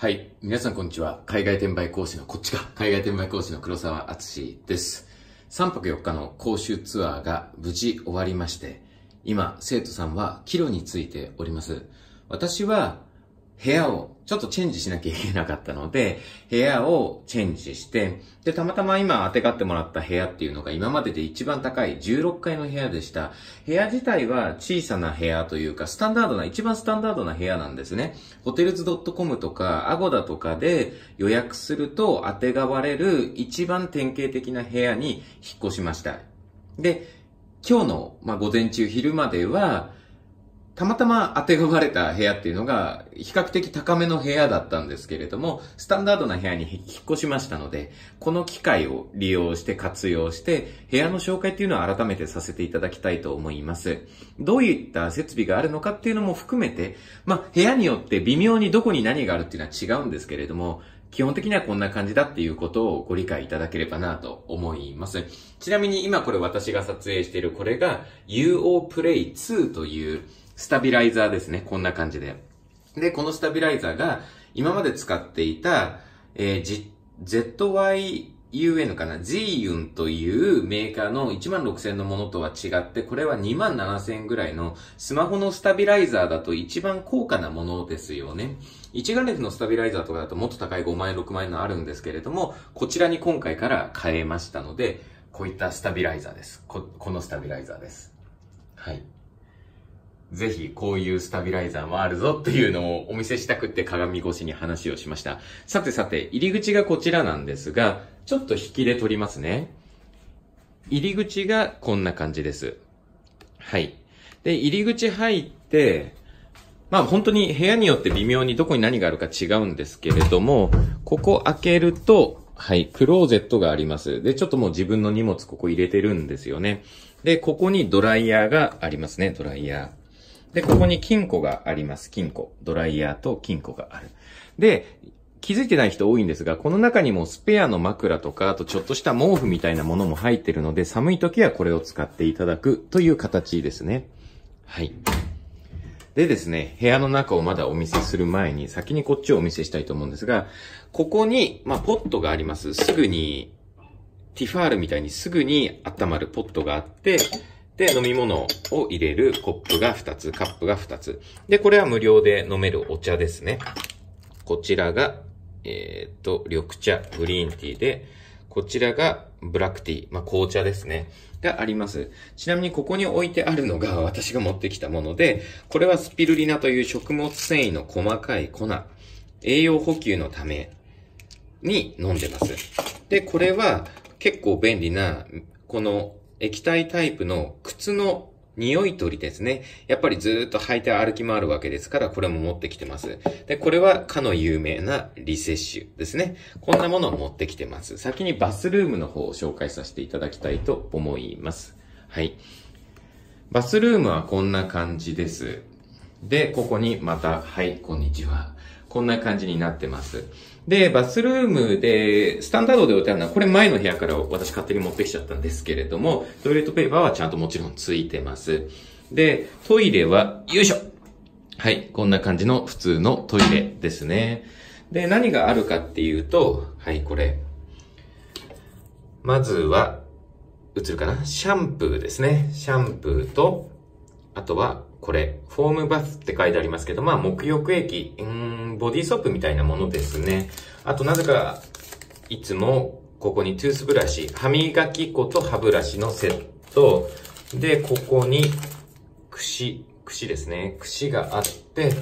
はい。皆さんこんにちは。海外転売講師の、こっちか。海外転売講師の黒沢敦です。3泊4日の講習ツアーが無事終わりまして、今、生徒さんは帰路についております。私は、部屋をちょっとチェンジしなきゃいけなかったので、部屋をチェンジして、で、たまたま今当てがってもらった部屋っていうのが今までで一番高い16階の部屋でした。部屋自体は小さな部屋というか、スタンダードな、一番スタンダードな部屋なんですね。ホテルズ .com とか、アゴダとかで予約すると当てがわれる一番典型的な部屋に引っ越しました。で、今日の、まあ、午前中昼までは、たまたま当てがまれた部屋っていうのが、比較的高めの部屋だったんですけれども、スタンダードな部屋に引っ越しましたので、この機会を利用して活用して、部屋の紹介っていうのは改めてさせていただきたいと思います。どういった設備があるのかっていうのも含めて、まあ、部屋によって微妙にどこに何があるっていうのは違うんですけれども、基本的にはこんな感じだっていうことをご理解いただければなと思います。ちなみに今これ私が撮影しているこれが UO Play 2というスタビライザーですね。こんな感じで。で、このスタビライザーが、今まで使っていた、えー、ZYUN かな ?Zun というメーカーの16000のものとは違って、これは27000ぐらいのスマホのスタビライザーだと一番高価なものですよね。一眼レフのスタビライザーとかだともっと高い5万円、6万円のあるんですけれども、こちらに今回から変えましたので、こういったスタビライザーです。こ、このスタビライザーです。はい。ぜひこういうスタビライザーもあるぞっていうのをお見せしたくって鏡越しに話をしました。さてさて、入り口がこちらなんですが、ちょっと引きで取りますね。入り口がこんな感じです。はい。で、入り口入って、まあ本当に部屋によって微妙にどこに何があるか違うんですけれども、ここ開けると、はい、クローゼットがあります。で、ちょっともう自分の荷物ここ入れてるんですよね。で、ここにドライヤーがありますね、ドライヤー。で、ここに金庫があります。金庫。ドライヤーと金庫がある。で、気づいてない人多いんですが、この中にもスペアの枕とか、あとちょっとした毛布みたいなものも入ってるので、寒い時はこれを使っていただくという形ですね。はい。でですね、部屋の中をまだお見せする前に、先にこっちをお見せしたいと思うんですが、ここに、まあ、ポットがあります。すぐに、ティファールみたいにすぐに温まるポットがあって、で、飲み物を入れるコップが2つ、カップが2つ。で、これは無料で飲めるお茶ですね。こちらが、えー、っと、緑茶、グリーンティーで、こちらがブラックティー、まあ、紅茶ですね。があります。ちなみにここに置いてあるのが私が持ってきたもので、これはスピルリナという食物繊維の細かい粉、栄養補給のために飲んでます。で、これは結構便利な、この液体タイプの靴の匂い取りですね。やっぱりずっと履いて歩き回るわけですから、これも持ってきてます。で、これはかの有名なリセッシュですね。こんなものを持ってきてます。先にバスルームの方を紹介させていただきたいと思います。はい。バスルームはこんな感じです。で、ここにまた、はい、こんにちは。こんな感じになってます。で、バスルームで、スタンダードで置いてあるのは、これ前の部屋から私勝手に持ってきちゃったんですけれども、トイレットペーパーはちゃんともちろんついてます。で、トイレは、よいしょはい、こんな感じの普通のトイレですね。で、何があるかっていうと、はい、これ。まずは、映るかなシャンプーですね。シャンプーと、あとは、これ、フォームバスって書いてありますけど、まあ、木浴液、うん、ボディーソープみたいなものですね。あと、なぜか、いつも、ここにトゥースブラシ、歯磨き粉と歯ブラシのセット。で、ここに、くしですね。しがあって、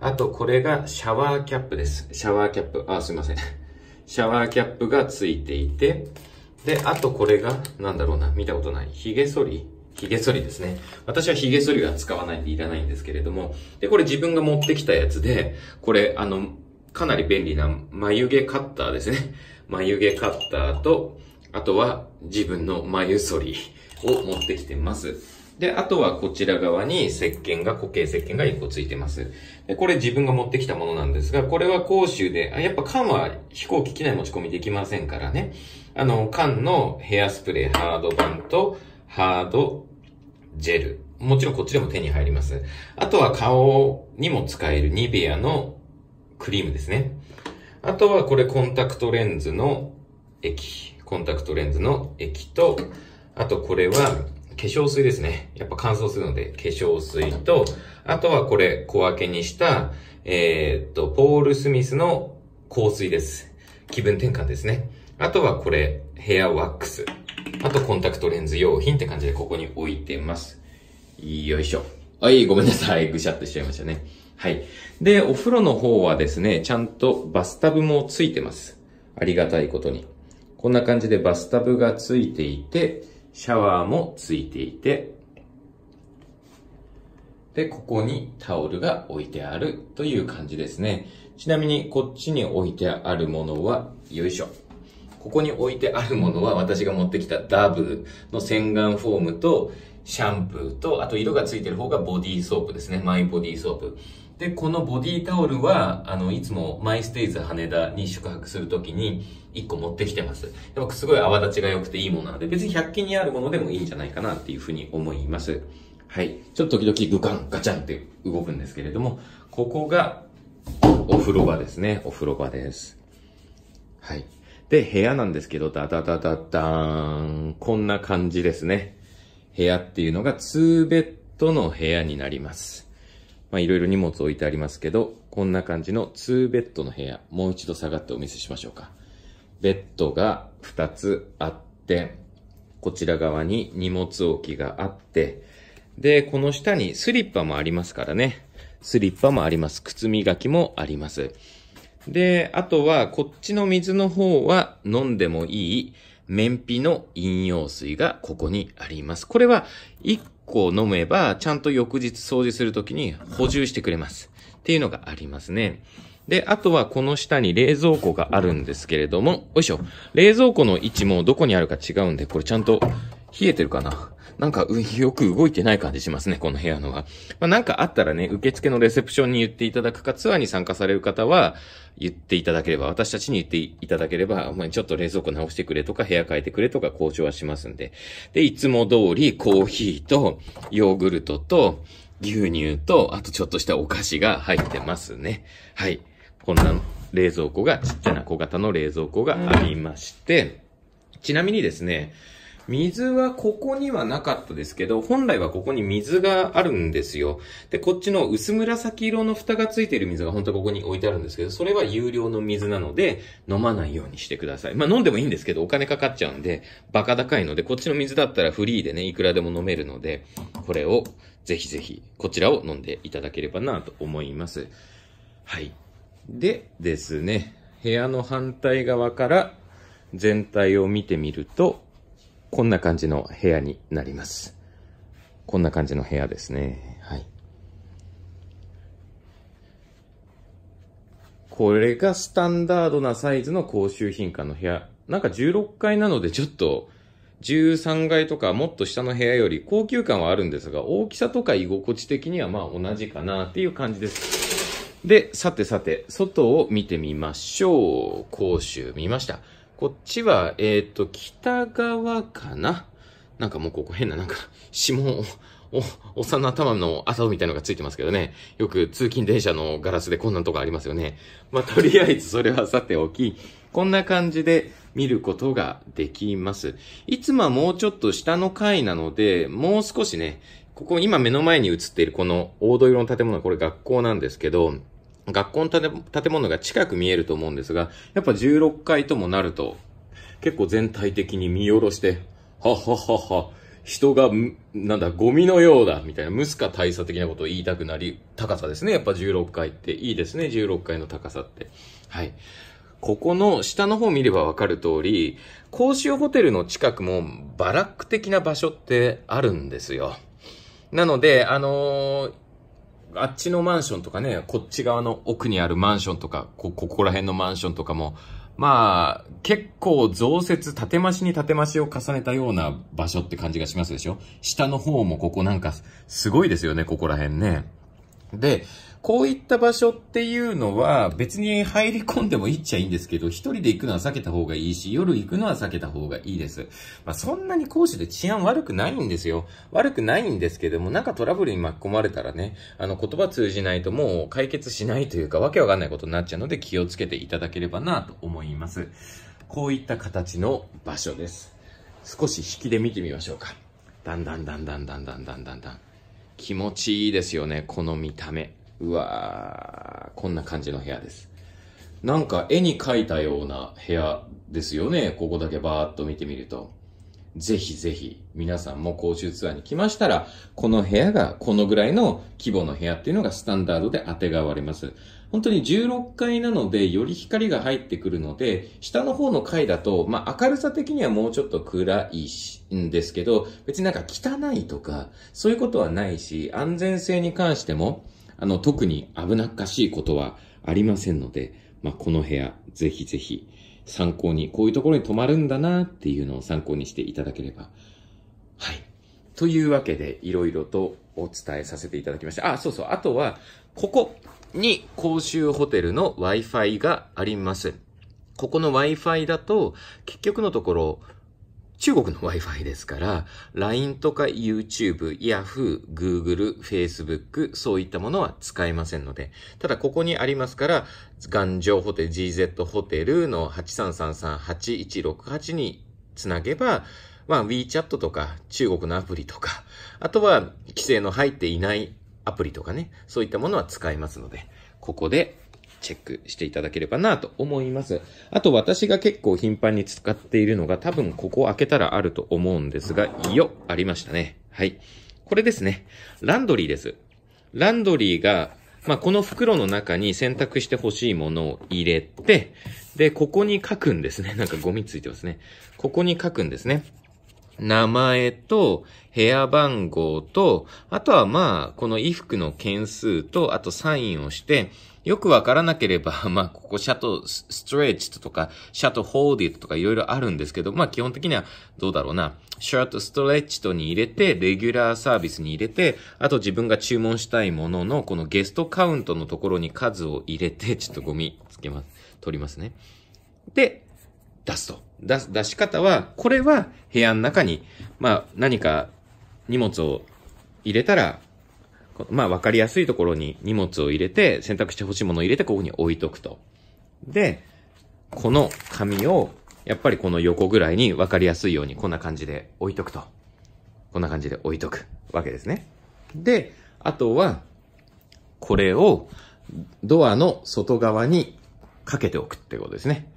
あと、これがシャワーキャップです。シャワーキャップ、あ、すいません。シャワーキャップがついていて、で、あとこれが、なんだろうな、見たことない。髭剃り髭剃りですね。私は髭剃りは使わないでいらないんですけれども、で、これ自分が持ってきたやつで、これ、あの、かなり便利な眉毛カッターですね。眉毛カッターと、あとは自分の眉剃りを持ってきてます。で、あとはこちら側に石鹸が、固形石鹸が1個ついてます。で、これ自分が持ってきたものなんですが、これは甲州で、あやっぱ缶は飛行機機内持ち込みできませんからね。あの、缶のヘアスプレーハード版と、ハード、ジェル。もちろんこっちでも手に入ります。あとは顔にも使えるニベアのクリームですね。あとはこれコンタクトレンズの液。コンタクトレンズの液と、あとこれは化粧水ですね。やっぱ乾燥するので化粧水と、あとはこれ小分けにした、えー、っと、ポール・スミスの香水です。気分転換ですね。あとはこれヘアワックス。あとコンタクトレンズ用品って感じでここに置いてます。よいしょ。はい、ごめんなさい。ぐしゃってしちゃいましたね。はい。で、お風呂の方はですね、ちゃんとバスタブもついてます。ありがたいことに。こんな感じでバスタブがついていて、シャワーもついていて、で、ここにタオルが置いてあるという感じですね。ちなみに、こっちに置いてあるものは、よいしょ。ここに置いてあるものは私が持ってきたダブの洗顔フォームと、シャンプーと、あと色がついてる方がボディーソープですね。マイボディーソープ。で、このボディタオルは、あの、いつもマイステイズ羽田に宿泊するときに1個持ってきてます。やっぱすごい泡立ちが良くていいものなので、別に100均にあるものでもいいんじゃないかなっていうふうに思います。はい。ちょっと時々グカン、ガチャンって動くんですけれども、ここがお風呂場ですね。お風呂場です。はい。で、部屋なんですけど、ダダダダダーン。こんな感じですね。部屋っていうのが2ベッドの部屋になります。まあいろいろ荷物置いてありますけど、こんな感じの2ベッドの部屋。もう一度下がってお見せしましょうか。ベッドが2つあって、こちら側に荷物置きがあって、で、この下にスリッパもありますからね。スリッパもあります。靴磨きもあります。で、あとは、こっちの水の方は飲んでもいい、免費の飲用水がここにあります。これは、1個飲めば、ちゃんと翌日掃除するときに補充してくれます。っていうのがありますね。で、あとはこの下に冷蔵庫があるんですけれども、よいしょ。冷蔵庫の位置もどこにあるか違うんで、これちゃんと冷えてるかななんか、よく動いてない感じしますね、この部屋のは。まあ、なんかあったらね、受付のレセプションに言っていただくか、ツアーに参加される方は、言っていただければ、私たちに言っていただければ、お前ちょっと冷蔵庫直してくれとか、部屋変えてくれとか、交渉はしますんで。で、いつも通りコーヒーとヨーグルトと牛乳と、あとちょっとしたお菓子が入ってますね。はい。こんな冷蔵庫が、ちっちゃな小型の冷蔵庫がありまして、ちなみにですね、水はここにはなかったですけど、本来はここに水があるんですよ。で、こっちの薄紫色の蓋がついている水が本当はここに置いてあるんですけど、それは有料の水なので、飲まないようにしてください。まあ飲んでもいいんですけど、お金かかっちゃうんで、バカ高いので、こっちの水だったらフリーでね、いくらでも飲めるので、これをぜひぜひ、こちらを飲んでいただければなと思います。はい。でですね、部屋の反対側から全体を見てみると、こんな感じの部屋になります。こんな感じの部屋ですね。はい。これがスタンダードなサイズの高収品館の部屋。なんか16階なのでちょっと13階とかもっと下の部屋より高級感はあるんですが、大きさとか居心地的にはまあ同じかなっていう感じです。で、さてさて、外を見てみましょう。甲州見ました。こっちは、えっ、ー、と、北側かななんかもうここ変な、なんか、指紋を、お、おさんの頭の朝みたいのがついてますけどね。よく通勤電車のガラスでこんなとこありますよね。まあ、とりあえずそれはさておき、こんな感じで見ることができます。いつもはもうちょっと下の階なので、もう少しね、ここ今目の前に映っているこの黄土色の建物、これ学校なんですけど、学校の建物が近く見えると思うんですが、やっぱ16階ともなると、結構全体的に見下ろして、はははは、人が、なんだ、ゴミのようだ、みたいな、ムスカ大佐的なことを言いたくなり、高さですね。やっぱ16階って、いいですね、16階の高さって。はい。ここの下の方見ればわかる通り、公衆ホテルの近くもバラック的な場所ってあるんですよ。なので、あのーあっちのマンションとかね、こっち側の奥にあるマンションとか、こ、ここら辺のマンションとかも、まあ、結構増設、建増しに建増しを重ねたような場所って感じがしますでしょ下の方もここなんか、すごいですよね、ここら辺ね。で、こういった場所っていうのは別に入り込んでもいっちゃいいんですけど、一人で行くのは避けた方がいいし、夜行くのは避けた方がいいです。まあ、そんなに講師で治安悪くないんですよ。悪くないんですけども、なんかトラブルに巻き込まれたらね、あの言葉通じないともう解決しないというか、わけわかんないことになっちゃうので気をつけていただければなと思います。こういった形の場所です。少し引きで見てみましょうか。だんだんだんだんだんだんだんだん。気持ちいいですよね、この見た目。うわー、こんな感じの部屋です。なんか絵に描いたような部屋ですよね。ここだけバーっと見てみると。ぜひぜひ皆さんも公衆ツアーに来ましたら、この部屋がこのぐらいの規模の部屋っていうのがスタンダードで当てがわれます。本当に16階なので、より光が入ってくるので、下の方の階だと、まあ、明るさ的にはもうちょっと暗いし、んですけど、別になんか汚いとか、そういうことはないし、安全性に関しても、あの、特に危なっかしいことはありませんので、まあ、この部屋、ぜひぜひ参考に、こういうところに泊まるんだなっていうのを参考にしていただければ。はい。というわけで、いろいろとお伝えさせていただきました。あ、そうそう。あとは、ここに公衆ホテルの Wi-Fi があります。ここの Wi-Fi だと、結局のところ、中国の Wi-Fi ですから、LINE とか YouTube、Yahoo、Google、Facebook、そういったものは使えませんので、ただここにありますから、頑丈ホテル、GZ ホテルの8333-8168につなげば、まあ WeChat とか中国のアプリとか、あとは規制の入っていないアプリとかね、そういったものは使えますので、ここでチェックしていただければなと思います。あと私が結構頻繁に使っているのが多分ここ開けたらあると思うんですが、よ、ありましたね。はい。これですね。ランドリーです。ランドリーが、まあ、この袋の中に選択してほしいものを入れて、で、ここに書くんですね。なんかゴミついてますね。ここに書くんですね。名前と部屋番号と、あとはまあ、この衣服の件数と、あとサインをして、よくわからなければ、まあ、ここシャトストレッチとか、シャトホールディトとかいろいろあるんですけど、まあ、基本的にはどうだろうな。シャトストレッチとに入れて、レギュラーサービスに入れて、あと自分が注文したいものの、このゲストカウントのところに数を入れて、ちょっとゴミつけます、取りますね。で、出すと。出す、出し方は、これは部屋の中に、まあ、何か荷物を入れたら、まあ、わかりやすいところに荷物を入れて、選択して欲しいものを入れて、ここに置いとくと。で、この紙を、やっぱりこの横ぐらいにわかりやすいように、こんな感じで置いとくと。こんな感じで置いとくわけですね。で、あとは、これを、ドアの外側にかけておくってことですね。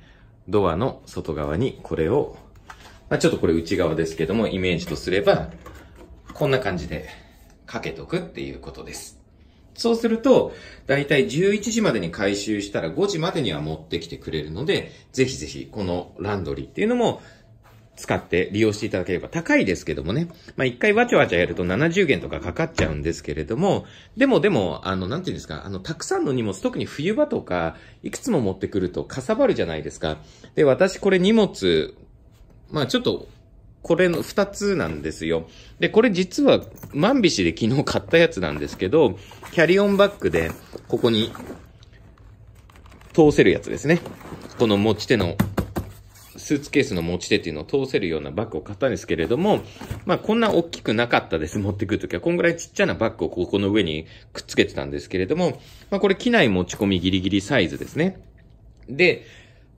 ドアの外側にこれを、まあ、ちょっとこれ内側ですけども、イメージとすれば、こんな感じでかけとくっていうことです。そうすると、だいたい11時までに回収したら5時までには持ってきてくれるので、ぜひぜひこのランドリーっていうのも使って利用していただければ高いですけどもね。まあ、一回わちゃわちゃやると70元とかかかっちゃうんですけれども、でもでも、あの、なんていうんですか、あの、たくさんの荷物、特に冬場とか、いくつも持ってくるとかさばるじゃないですか。で、私これ荷物、まあ、ちょっとこれの2つなんですよ。で、これ実は万引きで昨日買ったやつなんですけど、キャリオンバッグでここに通せるやつですね。この持ち手の、スーツケースの持ち手っていうのを通せるようなバッグを買ったんですけれども、まあこんな大きくなかったです。持ってくるときは。こんぐらいちっちゃなバッグをここの上にくっつけてたんですけれども、まあこれ機内持ち込みギリギリサイズですね。で、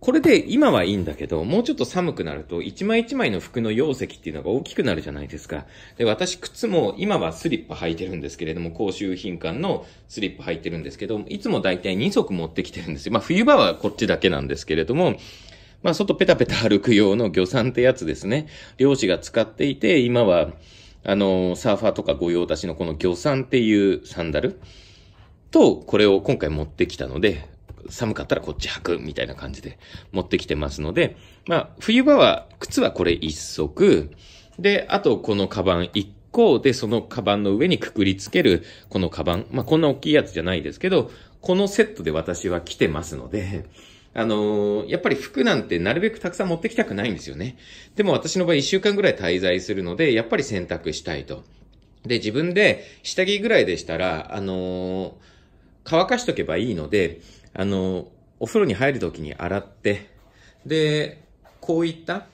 これで今はいいんだけど、もうちょっと寒くなると、一枚一枚の服の容積っていうのが大きくなるじゃないですか。で、私靴も今はスリッパ履いてるんですけれども、公衆品館のスリッパ履いてるんですけど、いつもだいたい2足持ってきてるんですよ。まあ冬場はこっちだけなんですけれども、まあ外ペタペタ歩く用の魚算ってやつですね。漁師が使っていて、今は、あの、サーファーとか御用達のこの魚算っていうサンダルと、これを今回持ってきたので、寒かったらこっち履くみたいな感じで持ってきてますので、まあ、冬場は靴はこれ一足、で、あとこのカバン一個で、そのカバンの上にくくりつける、このカバン。まあ、こんな大きいやつじゃないですけど、このセットで私は来てますので、あのー、やっぱり服なんてなるべくたくさん持ってきたくないんですよね。でも私の場合一週間ぐらい滞在するので、やっぱり洗濯したいと。で、自分で下着ぐらいでしたら、あのー乾かしとけばいいので、あの、お風呂に入る時に洗って、で、こういった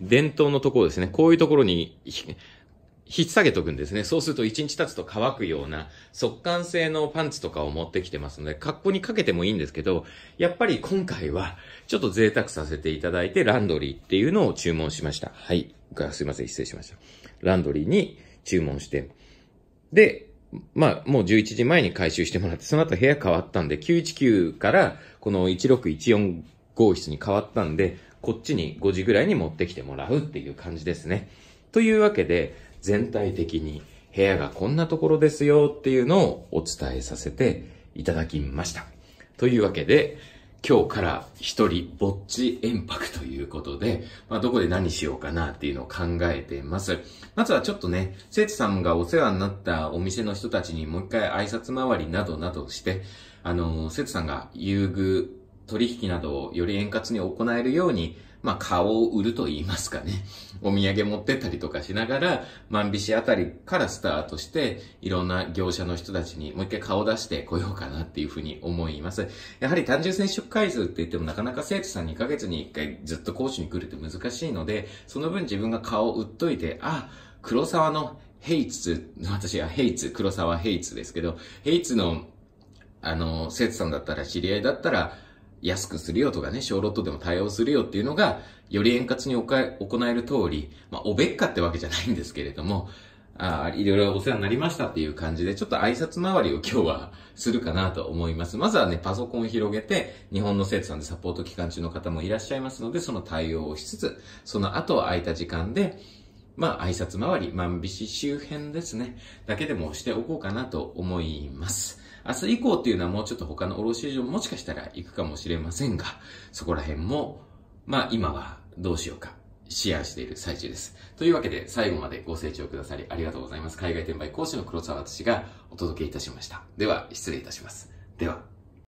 伝統のところですね、こういうところに引っ下げとくんですね。そうすると1日経つと乾くような速乾性のパンツとかを持ってきてますので、格好にかけてもいいんですけど、やっぱり今回はちょっと贅沢させていただいてランドリーっていうのを注文しました。はい。すいません、失礼しました。ランドリーに注文して、で、まあ、もう11時前に回収してもらって、その後部屋変わったんで、919からこの1614号室に変わったんで、こっちに5時ぐらいに持ってきてもらうっていう感じですね。というわけで、全体的に部屋がこんなところですよっていうのをお伝えさせていただきました。というわけで、今日から一人ぼっち遠泊ということで、まあ、どこで何しようかなっていうのを考えてます。まずはちょっとね、生徒さんがお世話になったお店の人たちにもう一回挨拶回りなどなどして、あの、生徒さんが優遇、取引などをより円滑に行えるように、まあ、顔を売ると言いますかね。お土産持ってったりとかしながら、万引しあたりからスタートして、いろんな業者の人たちにもう一回顔出してこようかなっていうふうに思います。やはり単純接触回数って言ってもなかなか生徒さん2ヶ月に1回ずっと講師に来るって難しいので、その分自分が顔を売っといて、あ、黒沢のヘイツ、私はヘイツ、黒沢ヘイツですけど、ヘイツのあの、生徒さんだったら知り合いだったら、安くするよとかね、小ロットでも対応するよっていうのが、より円滑に行える通り、まあ、おべっかってわけじゃないんですけれども、あいろいろお世話になりましたっていう感じで、ちょっと挨拶回りを今日はするかなと思います。まずはね、パソコンを広げて、日本の生徒さんでサポート期間中の方もいらっしゃいますので、その対応をしつつ、その後空いた時間で、まあ、挨拶回り、万引き周辺ですね、だけでもしておこうかなと思います。明日以降っていうのはもうちょっと他の卸市場もしかしたら行くかもしれませんが、そこら辺も、まあ今はどうしようか。シェアしている最中です。というわけで、最後までご清聴くださりありがとうございます。海外転売講師の黒沢敦がお届けいたしました。では、失礼いたします。では。